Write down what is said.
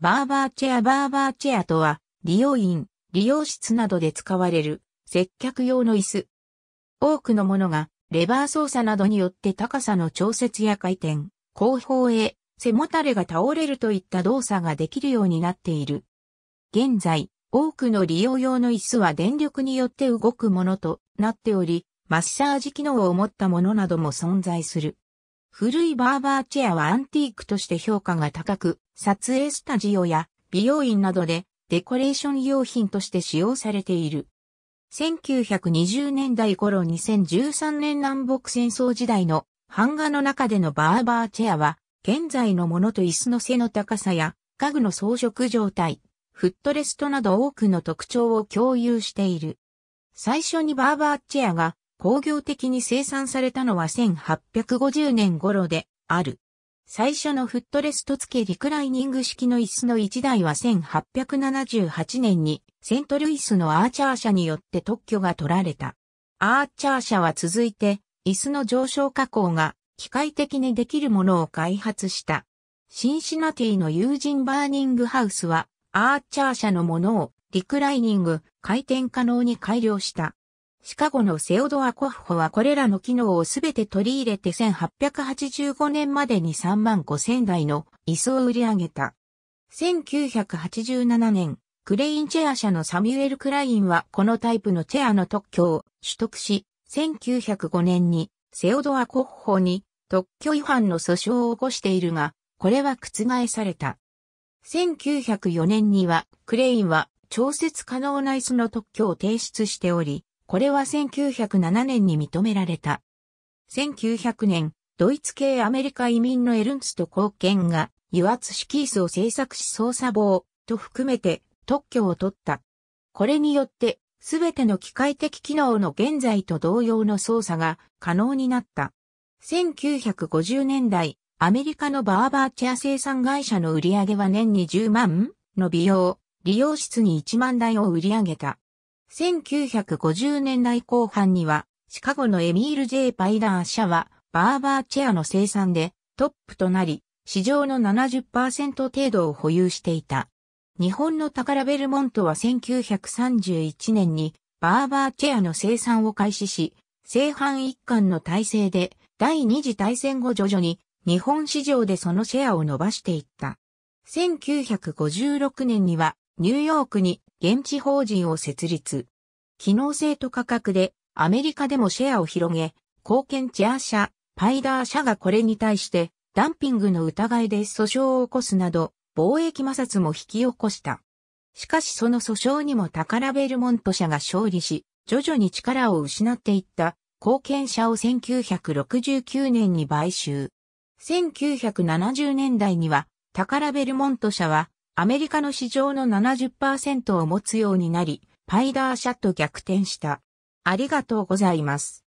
バーバーチェアバーバーチェアとは、利用員、利用室などで使われる、接客用の椅子。多くのものが、レバー操作などによって高さの調節や回転、後方へ、背もたれが倒れるといった動作ができるようになっている。現在、多くの利用用の椅子は電力によって動くものとなっており、マッサージ機能を持ったものなども存在する。古いバーバーチェアはアンティークとして評価が高く、撮影スタジオや美容院などでデコレーション用品として使用されている。1920年代頃2013年南北戦争時代の版画の中でのバーバーチェアは、現在のものと椅子の背の高さや家具の装飾状態、フットレストなど多くの特徴を共有している。最初にバーバーチェアが工業的に生産されたのは1850年頃である。最初のフットレスト付けリクライニング式の椅子の1台は1878年にセントルイスのアーチャー社によって特許が取られた。アーチャー社は続いて椅子の上昇加工が機械的にできるものを開発した。シンシナティの友人バーニングハウスはアーチャー社のものをリクライニング回転可能に改良した。シカゴのセオドア・コフホはこれらの機能をすべて取り入れて1885年までに3万5千台の椅子を売り上げた。1987年、クレインチェア社のサミュエル・クラインはこのタイプのチェアの特許を取得し、1905年にセオドア・コッホに特許違反の訴訟を起こしているが、これは覆された。1904年にはクレインは調節可能な椅子の特許を提出しており、これは1907年に認められた。1900年、ドイツ系アメリカ移民のエルンスト貢献が、油圧式椅子を製作し操作棒と含めて特許を取った。これによって、すべての機械的機能の現在と同様の操作が可能になった。1950年代、アメリカのバーバーチェア生産会社の売り上げは年に10万の美容、利用室に1万台を売り上げた。1950年代後半には、シカゴのエミール・ J・ パイダー社は、バーバーチェアの生産でトップとなり、市場の70%程度を保有していた。日本の宝ベルモントは1931年にバーバーチェアの生産を開始し、製版一貫の体制で第二次大戦後徐々に日本市場でそのシェアを伸ばしていった。1956年にはニューヨークに現地法人を設立。機能性と価格でアメリカでもシェアを広げ、貢献チェア社、パイダー社がこれに対してダンピングの疑いで訴訟を起こすなど、貿易摩擦も引き起こした。しかしその訴訟にも宝ベルモント社が勝利し、徐々に力を失っていった貢献社を1969年に買収。1970年代には、宝ベルモント社はアメリカの市場の70%を持つようになり、パイダー社と逆転した。ありがとうございます。